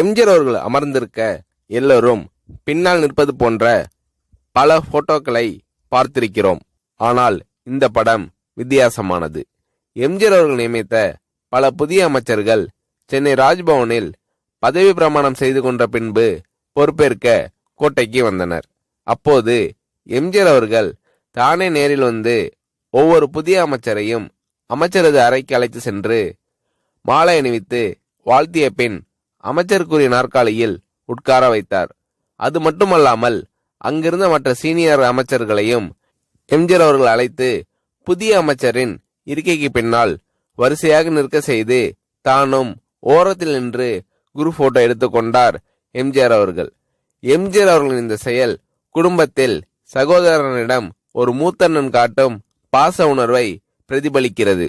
எம்ஜிஆர் அவர்கள் அமர்ந்திருக்க எல்லோரும் பின்னால் நிற்பது போன்ற பல போட்டோக்களை பார்த்திருக்கிறோம் ஆனால் இந்த படம் வித்தியாசமானது எம்ஜிஆர் அவர்கள் நியமித்த பல புதிய அமைச்சர்கள் சென்னை ராஜ்பவனில் பதவி பிரமாணம் செய்து கொண்ட பின்பு பொறுப்பேற்க கோட்டைக்கு வந்தனர் அப்போது எம்ஜிஆர் அவர்கள் தானே நேரில் வந்து ஒவ்வொரு புதிய அமைச்சரையும் அமைச்சரது அறைக்கு அழைத்து சென்று மாலை அணிவித்து வாழ்த்திய பின் அமைச்சருக்குரிய நாற்காலியில் உட்கார வைத்தார் அது மட்டுமல்லாமல் அங்கிருந்த மற்ற சீனியர் அமைச்சர்களையும் எம்ஜிஆர் அவர்கள் அழைத்து புதிய அமைச்சரின் இருக்கைக்கு பின்னால் வரிசையாக நிற்க செய்து தானும் ஓரத்தில் நின்று குரு போட்டோ எடுத்துக்கொண்டார் எம்ஜிஆர் அவர்கள் எம்ஜிஆர் அவர்களின் இந்த செயல் குடும்பத்தில் சகோதரனிடம் ஒரு மூத்தண்ணன் காட்டும் பாச உணர்வை பிரதிபலிக்கிறது